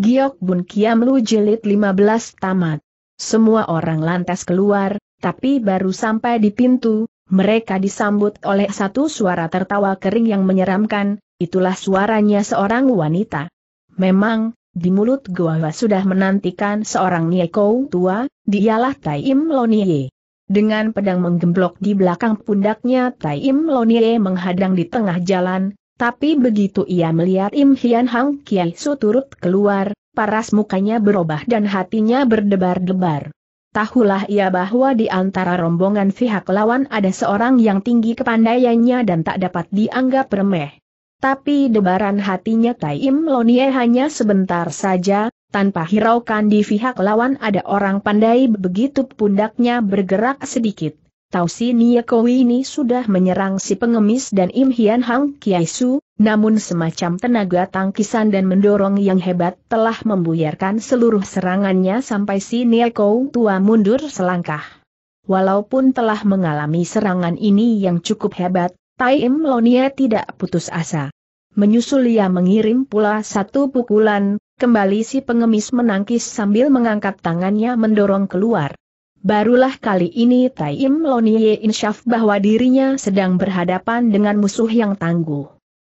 Giok Bun Kiam Lu Jelit 15 tamat. Semua orang lantas keluar, tapi baru sampai di pintu, mereka disambut oleh satu suara tertawa kering yang menyeramkan, itulah suaranya seorang wanita. Memang, di mulut gua sudah menantikan seorang Nieko tua, dialah Taim Lonie. Dengan pedang menggemblok di belakang pundaknya Taim Lonie menghadang di tengah jalan, tapi begitu ia melihat Im Hian Hang Kiai Su turut keluar, paras mukanya berubah dan hatinya berdebar-debar. Tahulah ia bahwa di antara rombongan pihak lawan ada seorang yang tinggi kepandaiannya dan tak dapat dianggap remeh. Tapi debaran hatinya Tai Im Lonie hanya sebentar saja, tanpa hiraukan di pihak lawan ada orang pandai begitu pundaknya bergerak sedikit. Tausi Niekowi ini sudah menyerang si pengemis dan Im Hian Hang Kiai Su, namun semacam tenaga tangkisan dan mendorong yang hebat telah membuyarkan seluruh serangannya sampai si Niekow tua mundur selangkah. Walaupun telah mengalami serangan ini yang cukup hebat, Tai Im Lonia tidak putus asa. Menyusul ia mengirim pula satu pukulan, kembali si pengemis menangkis sambil mengangkat tangannya mendorong keluar. Barulah kali ini Taim Lonie insyaf bahwa dirinya sedang berhadapan dengan musuh yang tangguh.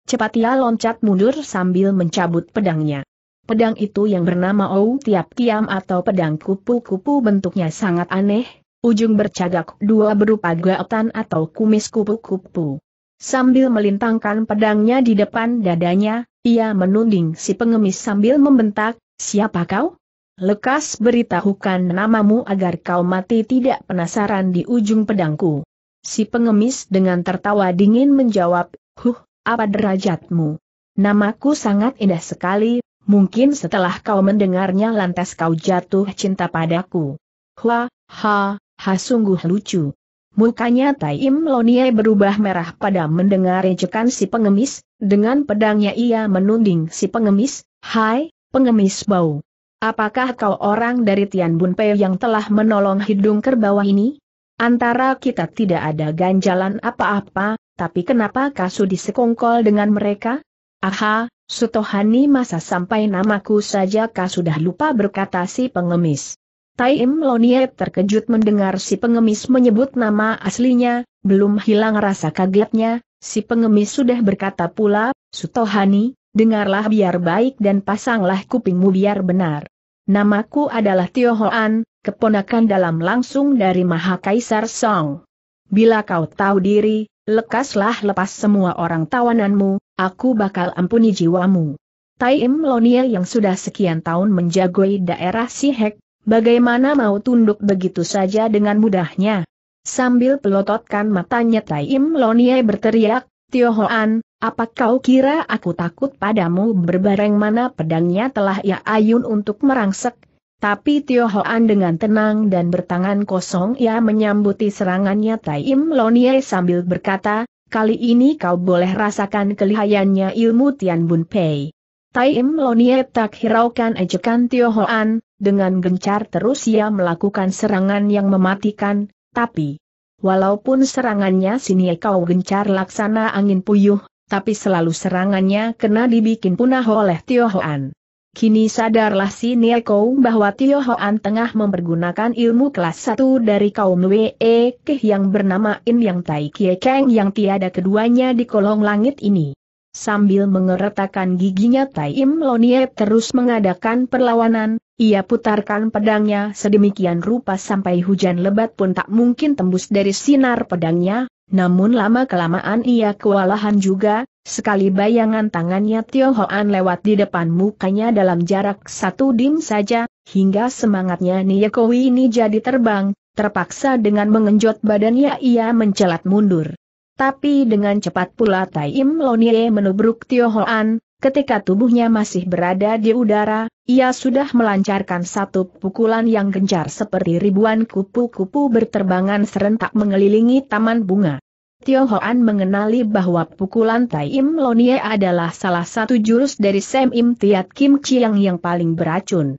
Cepat ia loncat mundur sambil mencabut pedangnya. Pedang itu yang bernama Ou Tiap Kiam atau pedang kupu-kupu bentuknya sangat aneh, ujung bercagak dua berupa gaotan atau kumis kupu-kupu. Sambil melintangkan pedangnya di depan dadanya, ia menuding si pengemis sambil membentak, siapa kau? Lekas beritahukan namamu agar kau mati tidak penasaran di ujung pedangku. Si pengemis dengan tertawa dingin menjawab, Huh, apa derajatmu? Namaku sangat indah sekali, mungkin setelah kau mendengarnya lantas kau jatuh cinta padaku. Hua, ha, ha sungguh lucu. Mukanya Taim Lonie berubah merah pada mendengar ejekan si pengemis, dengan pedangnya ia menuding si pengemis, Hai, pengemis bau. Apakah kau orang dari Tian Bunpei yang telah menolong hidung kerbau ini? Antara kita tidak ada ganjalan apa-apa, tapi kenapa Kasu disekongkol dengan mereka? Aha, Sutohani masa sampai namaku saja kau sudah lupa berkata si pengemis. Taim Lonie terkejut mendengar si pengemis menyebut nama aslinya, belum hilang rasa kagetnya, si pengemis sudah berkata pula, Sutohani, dengarlah biar baik dan pasanglah kupingmu biar benar. Namaku adalah Tio Hoan, keponakan dalam langsung dari Maha Kaisar Song. Bila kau tahu diri, lekaslah lepas semua orang tawananmu, aku bakal ampuni jiwamu. Im Lonia yang sudah sekian tahun menjagoi daerah Sihek, bagaimana mau tunduk begitu saja dengan mudahnya? Sambil pelototkan matanya Im Lonia berteriak, Tio Hoan, apa kau kira aku takut padamu berbareng mana pedangnya telah ia ayun untuk merangsek? Tapi Tio Hoan dengan tenang dan bertangan kosong ia menyambuti serangannya Taim Lonie sambil berkata, kali ini kau boleh rasakan kelihayannya ilmu Tian Bun Pei. Taim Lonie tak hiraukan ejekan Tio Hoan, dengan gencar terus ia melakukan serangan yang mematikan, tapi Walaupun serangannya sini kau gencar laksana angin puyuh, tapi selalu serangannya kena dibikin punah oleh Tio Hoan. Kini sadarlah si Nieko bahwa Tio Hoan tengah mempergunakan ilmu kelas 1 dari kaum Wee Keh yang bernama In Yang Tai Kie Keng yang tiada keduanya di kolong langit ini. Sambil mengeretakan giginya Tai Im Lonie terus mengadakan perlawanan, ia putarkan pedangnya sedemikian rupa sampai hujan lebat pun tak mungkin tembus dari sinar pedangnya, namun lama-kelamaan ia kewalahan juga, sekali bayangan tangannya Tio Hoan lewat di depan mukanya dalam jarak satu dim saja, hingga semangatnya Niyakowi ini jadi terbang, terpaksa dengan mengenjot badannya ia mencelat mundur. Tapi dengan cepat pula Tai Lonie menubruk Tio Hoan, ketika tubuhnya masih berada di udara, ia sudah melancarkan satu pukulan yang gencar seperti ribuan kupu-kupu berterbangan serentak mengelilingi taman bunga. Tio Hoan mengenali bahwa pukulan Tai Lonie adalah salah satu jurus dari Sem Im Tiat Kim Chiang yang paling beracun.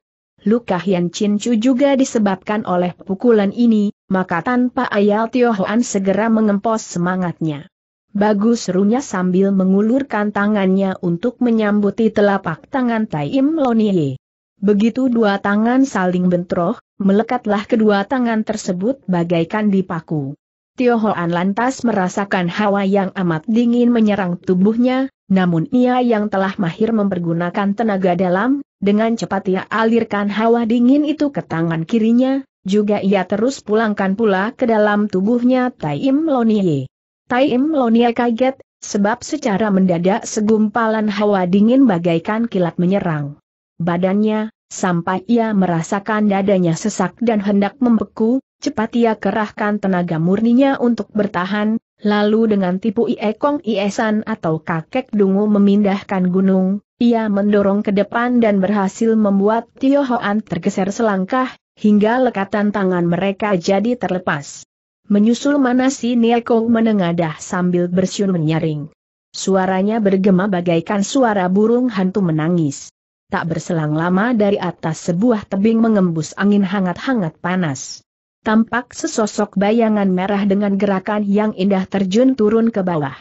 Luka Hian Chin Chu juga disebabkan oleh pukulan ini, maka tanpa ayal Tio Hoan segera mengempos semangatnya. Bagus serunya sambil mengulurkan tangannya untuk menyambuti telapak tangan Tai Im Lonie. Begitu dua tangan saling bentroh, melekatlah kedua tangan tersebut bagaikan dipaku. Tio Hoan lantas merasakan hawa yang amat dingin menyerang tubuhnya, namun ia yang telah mahir mempergunakan tenaga dalam, dengan cepat ia alirkan hawa dingin itu ke tangan kirinya, juga ia terus pulangkan pula ke dalam tubuhnya Taim Lonie. Taim Lonie kaget, sebab secara mendadak segumpalan hawa dingin bagaikan kilat menyerang. Badannya, sampai ia merasakan dadanya sesak dan hendak membeku, cepat ia kerahkan tenaga murninya untuk bertahan, lalu dengan tipu iekong iesan atau kakek dungu memindahkan gunung, ia mendorong ke depan dan berhasil membuat Tio Hoan tergeser selangkah, hingga lekatan tangan mereka jadi terlepas. Menyusul mana si Neko menengadah sambil bersiul menyaring. Suaranya bergema bagaikan suara burung hantu menangis. Tak berselang lama dari atas sebuah tebing mengembus angin hangat-hangat panas. Tampak sesosok bayangan merah dengan gerakan yang indah terjun turun ke bawah.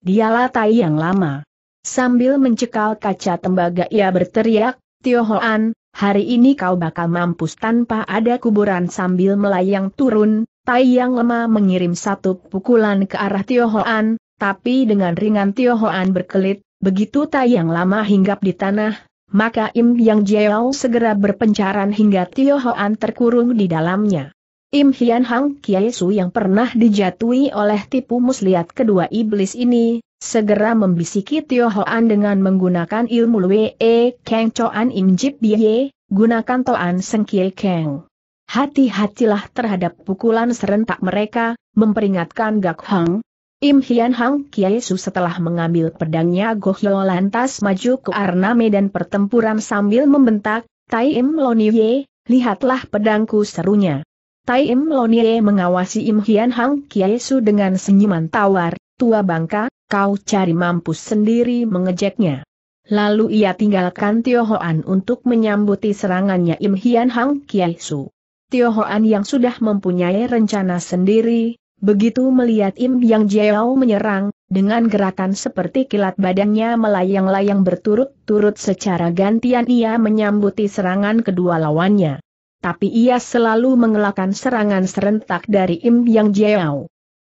Dialah Tai yang lama. Sambil mencekal kaca tembaga ia berteriak, Tio Hoan, hari ini kau bakal mampus tanpa ada kuburan sambil melayang turun, Tai Yang Lema mengirim satu pukulan ke arah Tio Hoan, tapi dengan ringan Tio Hoan berkelit, begitu Tai Yang Lama hinggap di tanah, maka Im Yang Jiao segera berpencaran hingga Tio Hoan terkurung di dalamnya. Im Hian Hang Kiesu Su yang pernah dijatuhi oleh tipu muslihat kedua iblis ini, Segera membisiki Tio Hoan dengan menggunakan ilmu Lue e Kang Choan Im Jip gunakan Toan Kie Kang. Hati-hatilah terhadap pukulan serentak mereka, memperingatkan Gak Hang. Im Hian Hang Kiai Su setelah mengambil pedangnya Gohyo lantas maju ke arena medan pertempuran sambil membentak, Tai Im Loniye, lihatlah pedangku serunya. Tai Im Loniye mengawasi Im Hian Hang Kiai Su dengan senyuman tawar, tua bangka, kau cari mampus sendiri mengejeknya. Lalu ia tinggalkan Tio Hoan untuk menyambuti serangannya Im Hian Hang Kiai Su. Tio Hoan yang sudah mempunyai rencana sendiri, begitu melihat Im Yang Jiao menyerang, dengan gerakan seperti kilat badannya melayang-layang berturut-turut secara gantian ia menyambuti serangan kedua lawannya. Tapi ia selalu mengelakkan serangan serentak dari Im Yang Jiao.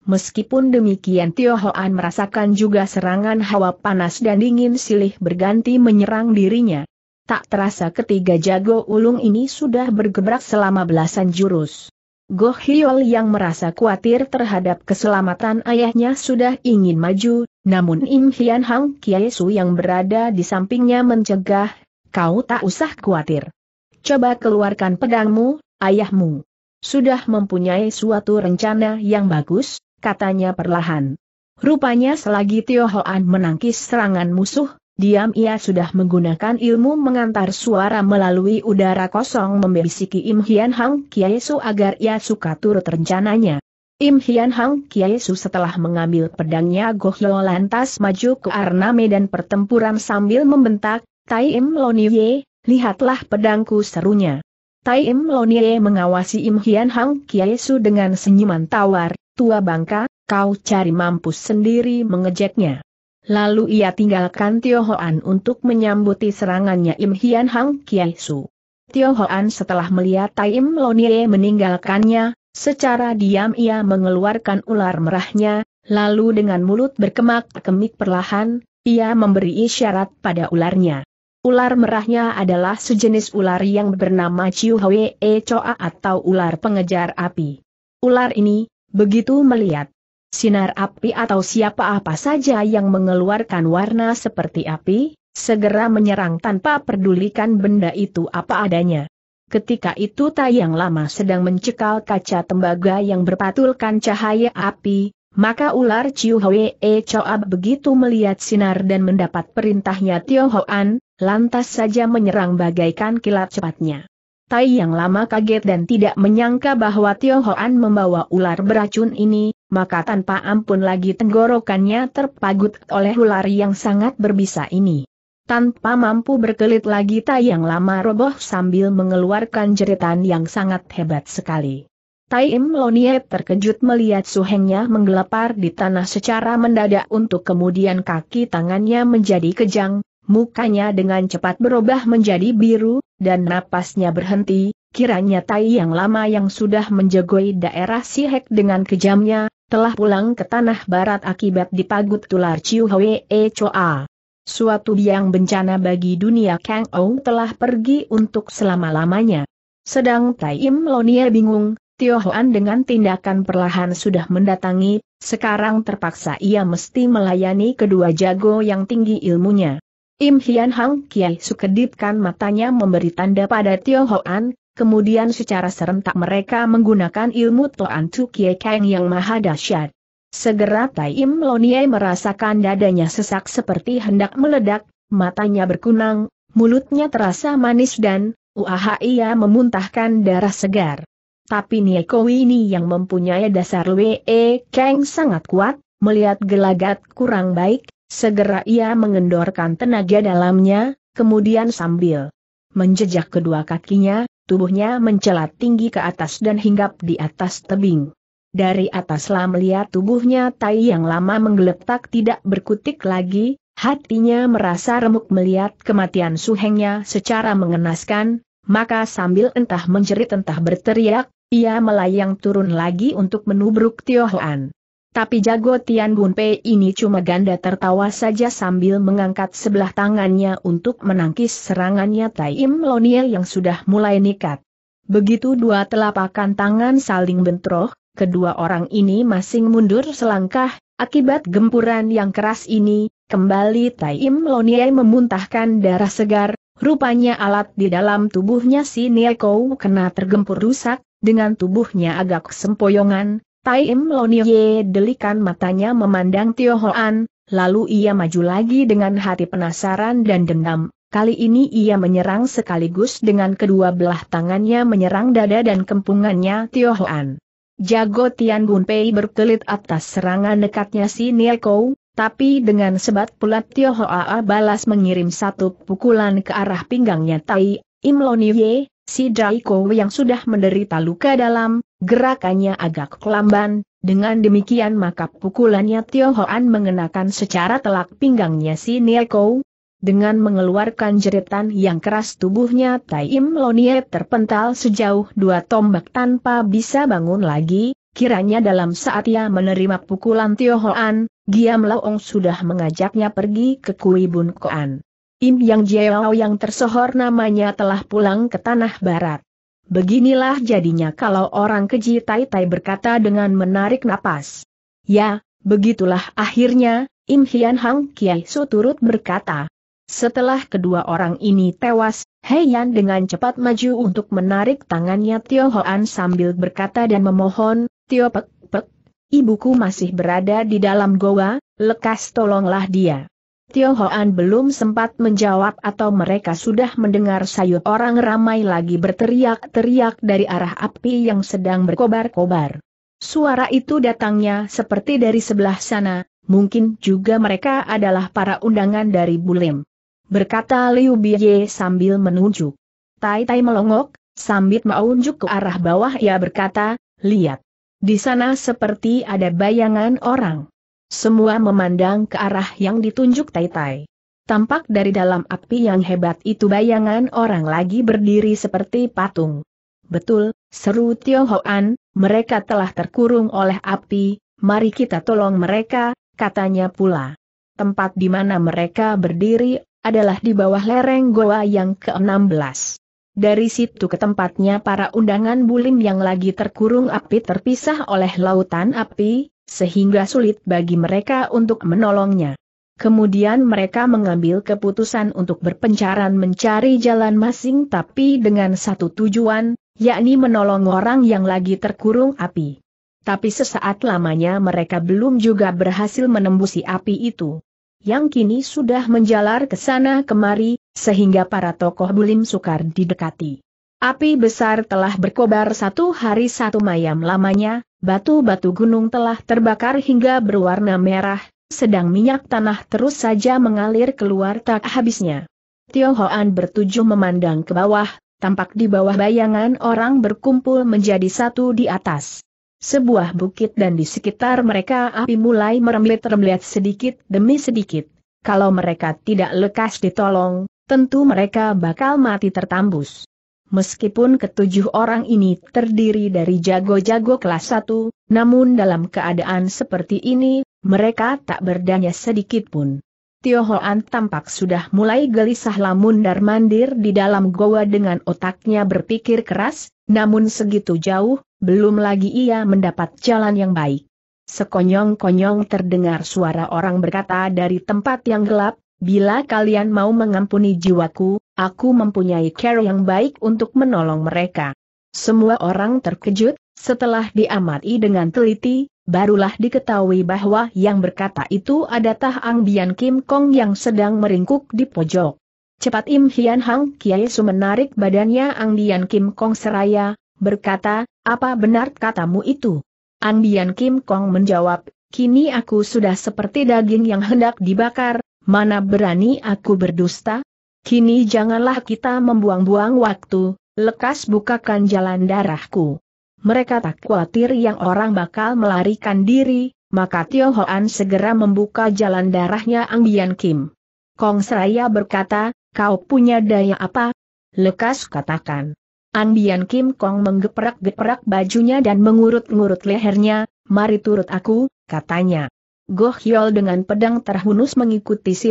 Meskipun demikian Tio Hoan merasakan juga serangan hawa panas dan dingin silih berganti menyerang dirinya. Tak terasa ketiga jago ulung ini sudah bergebrak selama belasan jurus. Goh Hiol yang merasa khawatir terhadap keselamatan ayahnya sudah ingin maju, namun Im Hian Hang Kiai Su yang berada di sampingnya mencegah, kau tak usah khawatir. Coba keluarkan pedangmu, ayahmu. Sudah mempunyai suatu rencana yang bagus, katanya perlahan. Rupanya selagi Tio Hoan menangkis serangan musuh, diam ia sudah menggunakan ilmu mengantar suara melalui udara kosong membisiki Im Hian Hang Kiesu agar ia suka turut rencananya. Im Hian Hang Kiesu setelah mengambil pedangnya Gohyo lantas maju ke arena medan pertempuran sambil membentak, Tai Im Loniye, lihatlah pedangku serunya. Tai Im Loniye mengawasi Im Hian Hang Kiesu dengan senyuman tawar, tua bangka, kau cari mampus sendiri mengejeknya. Lalu ia tinggalkan Tio Hoan untuk menyambuti serangannya Im Hian Hang Kiai Su. Tio Hoan setelah melihat Taim Lonie meninggalkannya, secara diam ia mengeluarkan ular merahnya, lalu dengan mulut berkemak-kemik perlahan, ia memberi isyarat pada ularnya. Ular merahnya adalah sejenis ular yang bernama Chiu Hwe e Choa atau ular pengejar api. Ular ini, Begitu melihat sinar api atau siapa apa saja yang mengeluarkan warna seperti api, segera menyerang tanpa pedulikan benda itu apa adanya. Ketika itu Tayang Lama sedang mencekal kaca tembaga yang berpatulkan cahaya api, maka ular Ciu Hwee Coab begitu melihat sinar dan mendapat perintahnya Tio Hoan, lantas saja menyerang bagaikan kilat cepatnya. Tai yang lama kaget dan tidak menyangka bahwa Tio Hoan membawa ular beracun ini, maka tanpa ampun lagi tenggorokannya terpagut oleh ular yang sangat berbisa ini. Tanpa mampu berkelit lagi Tai yang lama roboh sambil mengeluarkan jeritan yang sangat hebat sekali. Tai Im Lonie terkejut melihat suhengnya menggelepar di tanah secara mendadak untuk kemudian kaki tangannya menjadi kejang, mukanya dengan cepat berubah menjadi biru, dan napasnya berhenti, kiranya Tai yang lama yang sudah menjegoi daerah Sihek dengan kejamnya, telah pulang ke tanah barat akibat dipagut tular Ciu Hwee e Choa. Suatu biang bencana bagi dunia Kang Ou telah pergi untuk selama-lamanya. Sedang Tai Im Lonia bingung, Tio Hoan dengan tindakan perlahan sudah mendatangi, sekarang terpaksa ia mesti melayani kedua jago yang tinggi ilmunya. Im Hian Hang Kiai sukedipkan matanya memberi tanda pada Tio Hoan, kemudian secara serentak mereka menggunakan ilmu Toan Chu Kiai Kang yang maha dahsyat. Segera Tai Im Loniai merasakan dadanya sesak seperti hendak meledak, matanya berkunang, mulutnya terasa manis dan, uaha ia memuntahkan darah segar. Tapi Nieko ini yang mempunyai dasar Wee Kang sangat kuat, melihat gelagat kurang baik, Segera ia mengendorkan tenaga dalamnya, kemudian sambil menjejak kedua kakinya, tubuhnya mencelat tinggi ke atas dan hinggap di atas tebing. Dari ataslah melihat tubuhnya Tai yang lama menggeletak tidak berkutik lagi, hatinya merasa remuk melihat kematian suhengnya secara mengenaskan, maka sambil entah menjerit entah berteriak, ia melayang turun lagi untuk menubruk Tiohuan. Tapi jago Tian Bunpei ini cuma ganda tertawa saja sambil mengangkat sebelah tangannya untuk menangkis serangannya Tai Im Lonie yang sudah mulai nikat. Begitu dua telapakan tangan saling bentrok, kedua orang ini masing mundur selangkah, akibat gempuran yang keras ini, kembali Tai Im Lonie memuntahkan darah segar, rupanya alat di dalam tubuhnya si Nekou kena tergempur rusak, dengan tubuhnya agak sempoyongan, Tai Lonie delikan matanya memandang Tio Hoan, lalu ia maju lagi dengan hati penasaran dan dendam. Kali ini ia menyerang sekaligus dengan kedua belah tangannya menyerang dada dan kempungannya Tio Hoan. Jago Tian Bunpei berkelit atas serangan dekatnya si Nieko, tapi dengan sebat pulat Tio Hoa balas mengirim satu pukulan ke arah pinggangnya Tai Im Lonie, si Daiko yang sudah menderita luka dalam, Gerakannya agak kelamban, dengan demikian maka pukulannya Tio Hoan mengenakan secara telak pinggangnya si Nieko. Dengan mengeluarkan jeritan yang keras tubuhnya Tai Im Lonie terpental sejauh dua tombak tanpa bisa bangun lagi, kiranya dalam saat ia menerima pukulan Tio Hoan, Giam Laong sudah mengajaknya pergi ke Kui Bun Koan. Im Yang Jiao yang tersohor namanya telah pulang ke tanah barat. Beginilah jadinya kalau orang keji Tai Tai berkata dengan menarik napas. Ya, begitulah akhirnya, Im Hian Hang Kiai Su turut berkata. Setelah kedua orang ini tewas, Hei Yan dengan cepat maju untuk menarik tangannya Tio Hoan sambil berkata dan memohon, Tio Pek Pek, ibuku masih berada di dalam goa, lekas tolonglah dia. Tio belum sempat menjawab atau mereka sudah mendengar sayup orang ramai lagi berteriak-teriak dari arah api yang sedang berkobar-kobar. Suara itu datangnya seperti dari sebelah sana, mungkin juga mereka adalah para undangan dari Bulim. Berkata Liu Biye sambil menunjuk. Tai Tai melongok, sambil menunjuk ke arah bawah ia berkata, lihat. Di sana seperti ada bayangan orang. Semua memandang ke arah yang ditunjuk Tai Tai. Tampak dari dalam api yang hebat itu bayangan orang lagi berdiri seperti patung. Betul, seru Tio Hoan, mereka telah terkurung oleh api, mari kita tolong mereka, katanya pula. Tempat di mana mereka berdiri adalah di bawah lereng goa yang ke-16. Dari situ ke tempatnya para undangan bulim yang lagi terkurung api terpisah oleh lautan api, sehingga sulit bagi mereka untuk menolongnya. Kemudian mereka mengambil keputusan untuk berpencaran mencari jalan masing tapi dengan satu tujuan, yakni menolong orang yang lagi terkurung api. Tapi sesaat lamanya mereka belum juga berhasil menembusi api itu yang kini sudah menjalar ke sana kemari, sehingga para tokoh bulim sukar didekati. Api besar telah berkobar satu hari satu mayam lamanya, batu-batu gunung telah terbakar hingga berwarna merah, sedang minyak tanah terus saja mengalir keluar tak habisnya. Tio Hoan bertujuh memandang ke bawah, tampak di bawah bayangan orang berkumpul menjadi satu di atas sebuah bukit dan di sekitar mereka api mulai merembet-rembet sedikit demi sedikit. Kalau mereka tidak lekas ditolong, tentu mereka bakal mati tertambus. Meskipun ketujuh orang ini terdiri dari jago-jago kelas satu, namun dalam keadaan seperti ini, mereka tak berdaya sedikit pun. Tio Hoan tampak sudah mulai gelisah lamun darmandir di dalam goa dengan otaknya berpikir keras, namun segitu jauh, belum lagi ia mendapat jalan yang baik. Sekonyong-konyong terdengar suara orang berkata dari tempat yang gelap, bila kalian mau mengampuni jiwaku, aku mempunyai care yang baik untuk menolong mereka. Semua orang terkejut, setelah diamati dengan teliti, barulah diketahui bahwa yang berkata itu adalah Ang Bian Kim Kong yang sedang meringkuk di pojok. Cepat Im Hian Hang Kiai Su menarik badannya Ang Bian Kim Kong seraya, berkata, apa benar katamu itu? Ang Bian Kim Kong menjawab, kini aku sudah seperti daging yang hendak dibakar, mana berani aku berdusta? Kini janganlah kita membuang-buang waktu, lekas bukakan jalan darahku. Mereka tak khawatir yang orang bakal melarikan diri, maka Tio Hoan segera membuka jalan darahnya Ang Bian Kim. Kong Seraya berkata, kau punya daya apa? Lekas katakan. Ang Bian Kim Kong menggeprak-geprak bajunya dan mengurut-ngurut lehernya, mari turut aku, katanya. Goh Hyol dengan pedang terhunus mengikuti si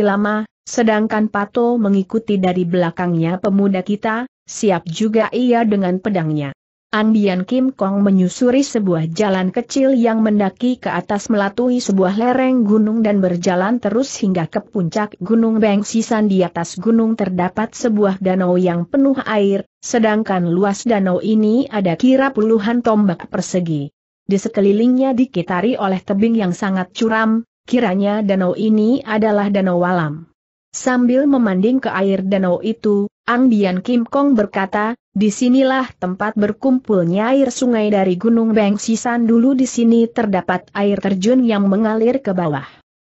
sedangkan Pato mengikuti dari belakangnya pemuda kita, siap juga ia dengan pedangnya. Andian Kim Kong menyusuri sebuah jalan kecil yang mendaki ke atas melatui sebuah lereng gunung dan berjalan terus hingga ke puncak Gunung Bengsisan di atas gunung terdapat sebuah danau yang penuh air, sedangkan luas danau ini ada kira puluhan tombak persegi. Di sekelilingnya dikitari oleh tebing yang sangat curam, kiranya danau ini adalah danau alam. Sambil memanding ke air danau itu, Ang Dian Kim Kong berkata, Disinilah tempat berkumpulnya air sungai dari Gunung Bengsisan dulu di sini terdapat air terjun yang mengalir ke bawah.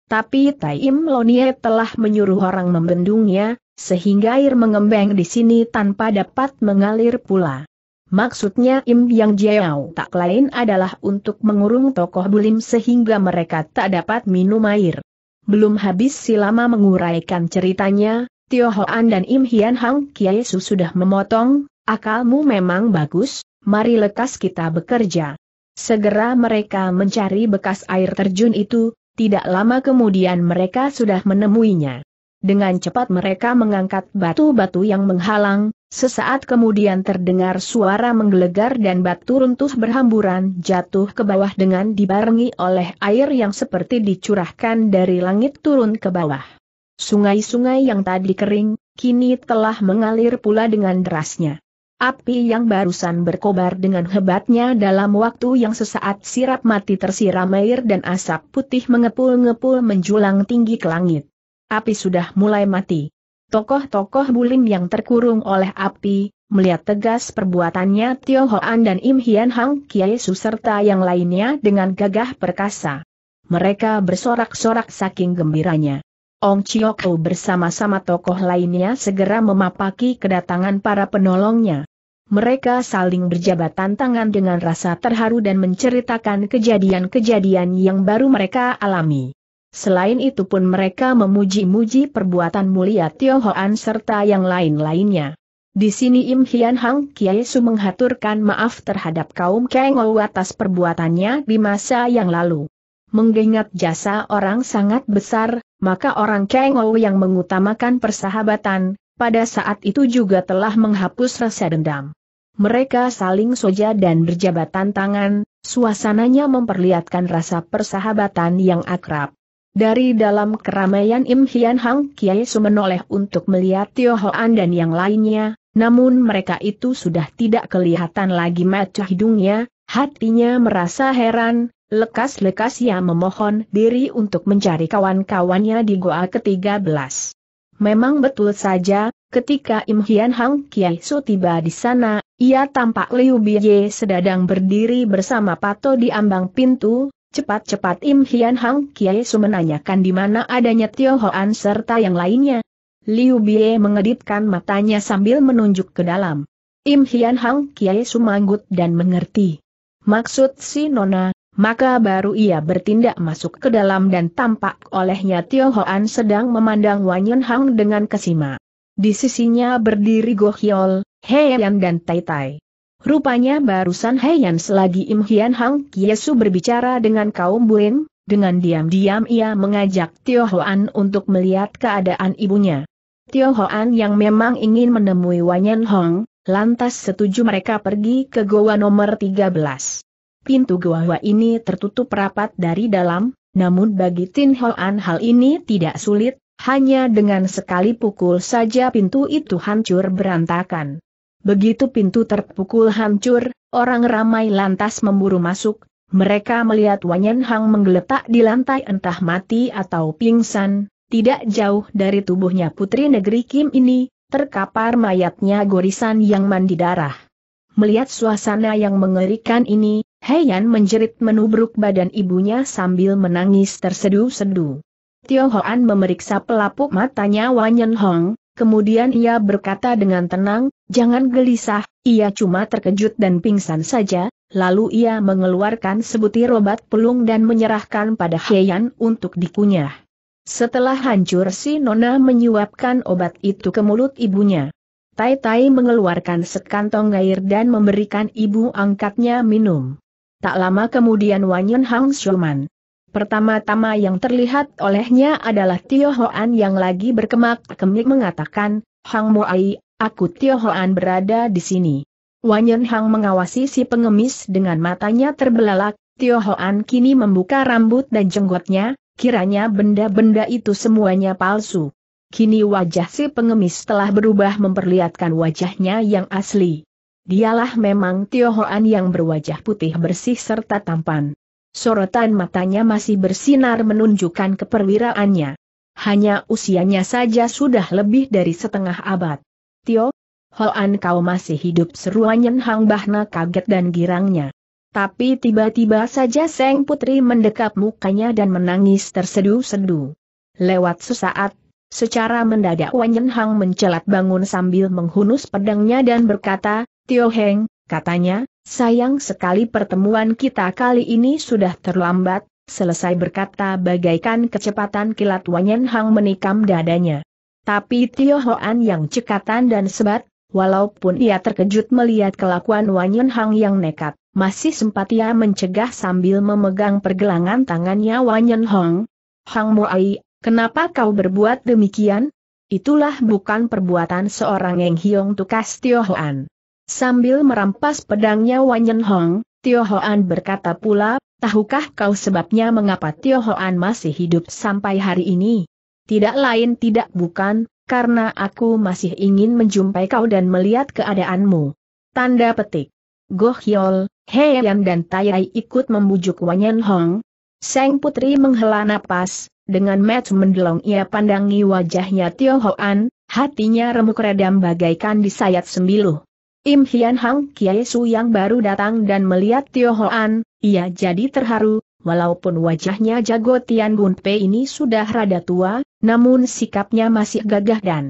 Tapi Taim Lonie telah menyuruh orang membendungnya, sehingga air mengembang di sini tanpa dapat mengalir pula. Maksudnya Im Yang Jiao tak lain adalah untuk mengurung tokoh bulim sehingga mereka tak dapat minum air. Belum habis si lama menguraikan ceritanya, Tio Hoan dan Im Hian Hang Kiai Su sudah memotong, Akalmu memang bagus, mari lekas kita bekerja. Segera mereka mencari bekas air terjun itu, tidak lama kemudian mereka sudah menemuinya. Dengan cepat mereka mengangkat batu-batu yang menghalang, sesaat kemudian terdengar suara menggelegar dan batu runtuh berhamburan jatuh ke bawah dengan dibarengi oleh air yang seperti dicurahkan dari langit turun ke bawah. Sungai-sungai yang tadi kering, kini telah mengalir pula dengan derasnya. Api yang barusan berkobar dengan hebatnya dalam waktu yang sesaat sirap mati tersiram air dan asap putih mengepul-ngepul menjulang tinggi ke langit. Api sudah mulai mati. Tokoh-tokoh bulim yang terkurung oleh api, melihat tegas perbuatannya Tio Hoan dan Im Hian Hang Kiai Su serta yang lainnya dengan gagah perkasa. Mereka bersorak-sorak saking gembiranya. Ong Chiokou bersama-sama tokoh lainnya segera memapaki kedatangan para penolongnya. Mereka saling berjabatan tangan dengan rasa terharu dan menceritakan kejadian-kejadian yang baru mereka alami. Selain itu pun mereka memuji-muji perbuatan mulia Tio Hoan serta yang lain-lainnya. Di sini Im Hian Hang Kiai Su menghaturkan maaf terhadap kaum Kengou atas perbuatannya di masa yang lalu. Mengingat jasa orang sangat besar, maka orang Kengou yang mengutamakan persahabatan, pada saat itu juga telah menghapus rasa dendam. Mereka saling soja dan berjabatan tangan, suasananya memperlihatkan rasa persahabatan yang akrab. Dari dalam keramaian Im Hian Hang Kiai menoleh untuk melihat Tio Hoan dan yang lainnya, namun mereka itu sudah tidak kelihatan lagi mata hidungnya, hatinya merasa heran, Lekas-lekas ia memohon diri untuk mencari kawan-kawannya di Goa ke-13. Memang betul saja, ketika Im Hian Hang Kiai Su tiba di sana, ia tampak Liu Biye sedang berdiri bersama Pato di ambang pintu, cepat-cepat Im Hian Hang Kiai Su menanyakan di mana adanya Tio Hoan serta yang lainnya. Liu Biye mengedipkan matanya sambil menunjuk ke dalam. Im Hian Hang Kiai Su manggut dan mengerti. Maksud si Nona, maka baru ia bertindak masuk ke dalam dan tampak olehnya Tio Hoan sedang memandang Yun Hang dengan kesima. Di sisinya berdiri Go Hyol, He dan Tai Tai. Rupanya barusan He selagi Im Hian Hang Kiesu berbicara dengan kaum Buin, dengan diam-diam ia mengajak Tio Hoan untuk melihat keadaan ibunya. Tio Hoan yang memang ingin menemui Yun Hong, lantas setuju mereka pergi ke goa nomor 13 pintu gua ini tertutup rapat dari dalam, namun bagi Tin an hal ini tidak sulit, hanya dengan sekali pukul saja pintu itu hancur berantakan. Begitu pintu terpukul hancur, orang ramai lantas memburu masuk, mereka melihat Wanyan Hang menggeletak di lantai entah mati atau pingsan, tidak jauh dari tubuhnya putri negeri Kim ini, terkapar mayatnya gorisan yang mandi darah. Melihat suasana yang mengerikan ini, Heian menjerit menubruk badan ibunya sambil menangis tersedu-sedu. Tio Hoan memeriksa pelapuk matanya Wanyen Hong, kemudian ia berkata dengan tenang, jangan gelisah, ia cuma terkejut dan pingsan saja, lalu ia mengeluarkan sebutir obat pelung dan menyerahkan pada Heian untuk dikunyah. Setelah hancur si Nona menyuapkan obat itu ke mulut ibunya. Tai Tai mengeluarkan sekantong air dan memberikan ibu angkatnya minum. Tak lama kemudian Yun Hang Shuman. Pertama-tama yang terlihat olehnya adalah Tio Hoan yang lagi berkemak-kemik mengatakan, Hang Ai, aku Tio Hoan berada di sini. Wanyun Hang mengawasi si pengemis dengan matanya terbelalak, Tio Hoan kini membuka rambut dan jenggotnya, kiranya benda-benda itu semuanya palsu. Kini wajah si pengemis telah berubah memperlihatkan wajahnya yang asli. Dialah memang Tio Hoan yang berwajah putih bersih serta tampan. Sorotan matanya masih bersinar menunjukkan keperwiraannya. Hanya usianya saja sudah lebih dari setengah abad. Tio, Hoan kau masih hidup seruannya Hang Bahna kaget dan girangnya. Tapi tiba-tiba saja Seng Putri mendekap mukanya dan menangis tersedu-sedu. Lewat sesaat, secara mendadak Wanyen Hang mencelat bangun sambil menghunus pedangnya dan berkata, Tio Heng, katanya, sayang sekali pertemuan kita kali ini sudah terlambat, selesai berkata bagaikan kecepatan kilat Wanyan Hang menikam dadanya. Tapi Tio Hoan yang cekatan dan sebat, walaupun ia terkejut melihat kelakuan Wanyan Hang yang nekat, masih sempat ia mencegah sambil memegang pergelangan tangannya Wanyan Hang. Hang Muai, kenapa kau berbuat demikian? Itulah bukan perbuatan seorang Eng Hiong Tukas Tio Hoan. Sambil merampas pedangnya Yen Hong, Tio Hoan berkata pula, tahukah kau sebabnya mengapa Tio Hoan masih hidup sampai hari ini? Tidak lain tidak bukan, karena aku masih ingin menjumpai kau dan melihat keadaanmu. Tanda petik. He Heian dan Tayai ikut membujuk Yen Hong. Seng Putri menghela napas, dengan mata mendelong ia pandangi wajahnya Tio Hoan, hatinya remuk redam bagaikan disayat sembilu. Im Hian Hang Kiai Su yang baru datang dan melihat Tio Hoan, ia jadi terharu, walaupun wajahnya jago Tian Pei ini sudah rada tua, namun sikapnya masih gagah dan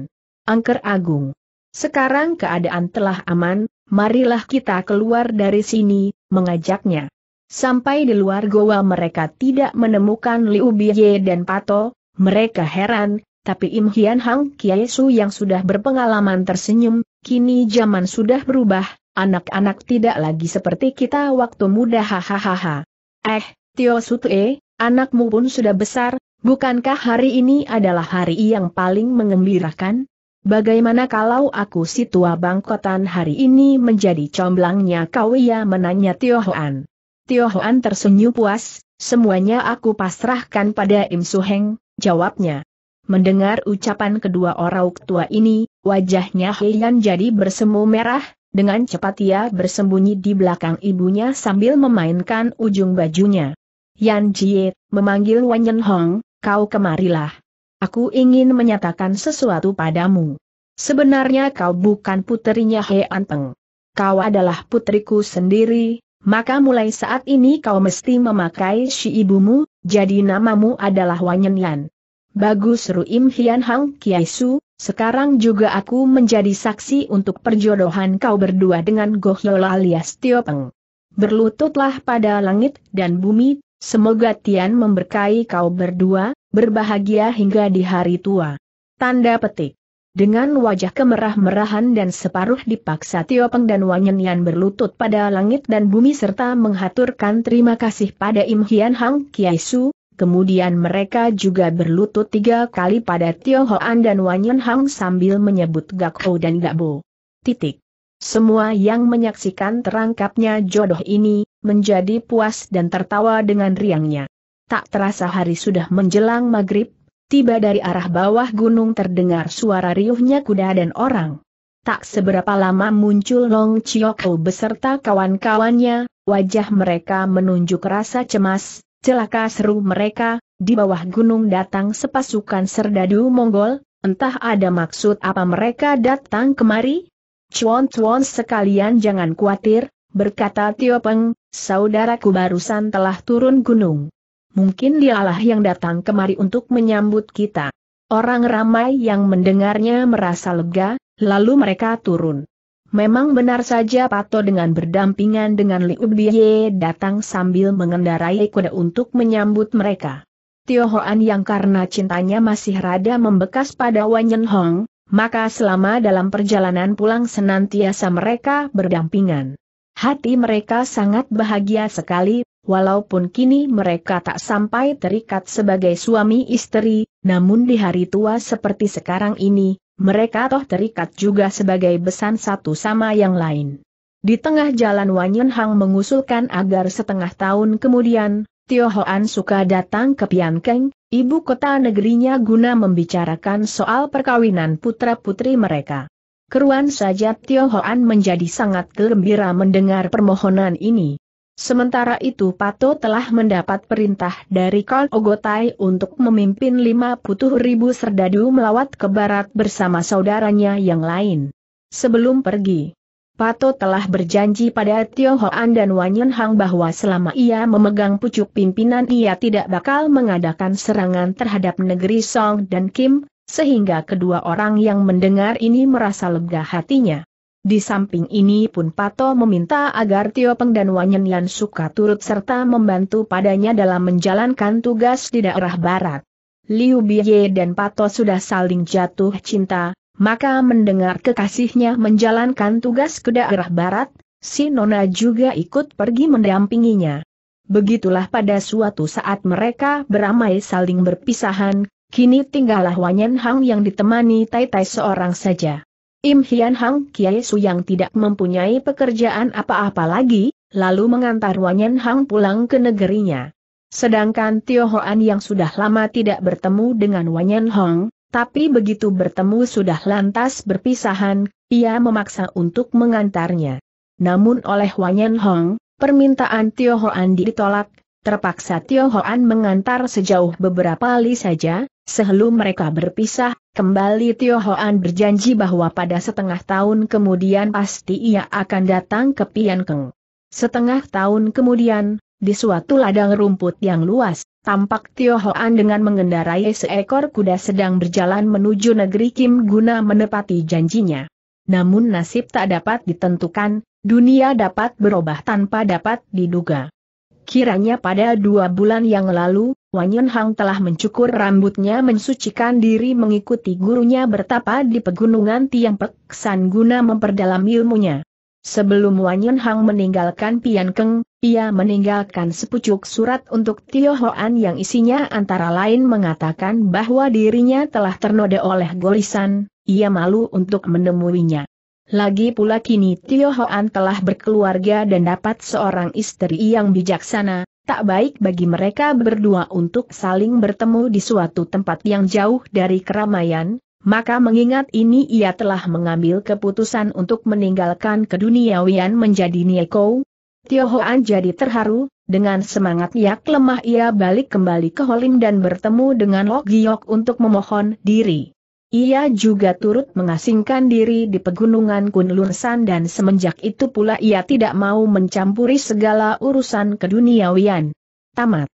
angker agung. Sekarang keadaan telah aman, marilah kita keluar dari sini, mengajaknya. Sampai di luar goa mereka tidak menemukan Liu Biye dan Pato, mereka heran, tapi Im Hian Hang Kiai Su yang sudah berpengalaman tersenyum, Kini zaman sudah berubah, anak-anak tidak lagi seperti kita waktu muda hahaha. Eh, Tio Sutue, anakmu pun sudah besar, bukankah hari ini adalah hari yang paling mengembirakan? Bagaimana kalau aku si tua bangkotan hari ini menjadi comblangnya kau ya menanya Tio Hoan. Tio Hoan tersenyum puas, semuanya aku pasrahkan pada Im Suheng, jawabnya. Mendengar ucapan kedua orang tua ini, Wajahnya Heian jadi bersemu merah, dengan cepat ia bersembunyi di belakang ibunya sambil memainkan ujung bajunya. Yan Jie, memanggil Yen Hong, kau kemarilah. Aku ingin menyatakan sesuatu padamu. Sebenarnya kau bukan putrinya He Anteng. Kau adalah putriku sendiri, maka mulai saat ini kau mesti memakai si ibumu, jadi namamu adalah Yen Yan bagus Im Hian Hang Kiai Su, sekarang juga aku menjadi saksi untuk perjodohan kau berdua dengan Gohyol alias Tio Peng. Berlututlah pada langit dan bumi, semoga Tian memberkai kau berdua, berbahagia hingga di hari tua. Tanda petik. Dengan wajah kemerah-merahan dan separuh dipaksa Tio Peng dan Wang Yan berlutut pada langit dan bumi serta menghaturkan terima kasih pada Im Hian Hang Kiai Su, Kemudian mereka juga berlutut tiga kali pada Tio Hoan dan Wanyan Hang sambil menyebut Gak Ho dan Bo. Titik. Semua yang menyaksikan terangkapnya jodoh ini, menjadi puas dan tertawa dengan riangnya. Tak terasa hari sudah menjelang maghrib, tiba dari arah bawah gunung terdengar suara riuhnya kuda dan orang. Tak seberapa lama muncul Long Chiyoko beserta kawan-kawannya, wajah mereka menunjuk rasa cemas, Celaka seru mereka, di bawah gunung datang sepasukan serdadu Mongol, entah ada maksud apa mereka datang kemari? Cuan-cuan sekalian jangan khawatir, berkata Tio Peng, saudaraku barusan telah turun gunung. Mungkin dialah yang datang kemari untuk menyambut kita. Orang ramai yang mendengarnya merasa lega, lalu mereka turun. Memang benar saja Pato dengan berdampingan dengan Liu Bie datang sambil mengendarai kuda untuk menyambut mereka. Tio Hoan yang karena cintanya masih rada membekas pada Wanyen Hong, maka selama dalam perjalanan pulang senantiasa mereka berdampingan. Hati mereka sangat bahagia sekali, walaupun kini mereka tak sampai terikat sebagai suami istri, namun di hari tua seperti sekarang ini, mereka toh terikat juga sebagai besan satu sama yang lain. Di tengah jalan Wanyen Hang mengusulkan agar setengah tahun kemudian, Tio Hoan suka datang ke Piankeng, ibu kota negerinya guna membicarakan soal perkawinan putra-putri mereka. Keruan saja Tio Hoan menjadi sangat gembira mendengar permohonan ini, Sementara itu Pato telah mendapat perintah dari Kol Ogotai untuk memimpin lima 50 ribu serdadu melawat ke barat bersama saudaranya yang lain. Sebelum pergi, Pato telah berjanji pada Tio Hoan dan Wanyan Hang bahwa selama ia memegang pucuk pimpinan ia tidak bakal mengadakan serangan terhadap negeri Song dan Kim, sehingga kedua orang yang mendengar ini merasa lega hatinya. Di samping ini pun Pato meminta agar Tio Peng dan Wanyan Yan suka turut serta membantu padanya dalam menjalankan tugas di daerah barat. Liu Biye dan Pato sudah saling jatuh cinta, maka mendengar kekasihnya menjalankan tugas ke daerah barat, si Nona juga ikut pergi mendampinginya. Begitulah pada suatu saat mereka beramai saling berpisahan, kini tinggallah Wanyan Hang yang ditemani Tai Tai seorang saja. Im Hian Hang Kiai Su yang tidak mempunyai pekerjaan apa-apa lagi, lalu mengantar Wanyan Hang pulang ke negerinya. Sedangkan Tio Hoan yang sudah lama tidak bertemu dengan Wanyan Hong, tapi begitu bertemu sudah lantas berpisahan, ia memaksa untuk mengantarnya. Namun oleh Wanyan Hong, permintaan Tio Hoan ditolak, terpaksa Tio Hoan mengantar sejauh beberapa li saja, Sebelum mereka berpisah, kembali Tio Hoan berjanji bahwa pada setengah tahun kemudian pasti ia akan datang ke Piankeng. Setengah tahun kemudian, di suatu ladang rumput yang luas, tampak Tio Hoan dengan mengendarai seekor kuda sedang berjalan menuju negeri Kim guna menepati janjinya. Namun nasib tak dapat ditentukan, dunia dapat berubah tanpa dapat diduga. Kiranya pada dua bulan yang lalu, Wanyan Hang telah mencukur rambutnya mensucikan diri mengikuti gurunya bertapa di pegunungan Tiang Pek guna memperdalam ilmunya. Sebelum Wanyan Hang meninggalkan Pian Keng, ia meninggalkan sepucuk surat untuk Tio Hoan yang isinya antara lain mengatakan bahwa dirinya telah ternoda oleh golisan, ia malu untuk menemuinya. Lagi pula kini Tio Hoan telah berkeluarga dan dapat seorang istri yang bijaksana, tak baik bagi mereka berdua untuk saling bertemu di suatu tempat yang jauh dari keramaian, maka mengingat ini ia telah mengambil keputusan untuk meninggalkan keduniawian menjadi Nieko. Tio Hoan jadi terharu, dengan semangat yak lemah ia balik kembali ke Holim dan bertemu dengan Lok Giok untuk memohon diri. Ia juga turut mengasingkan diri di pegunungan Kunlunsan dan semenjak itu pula ia tidak mau mencampuri segala urusan keduniawian. Tamat.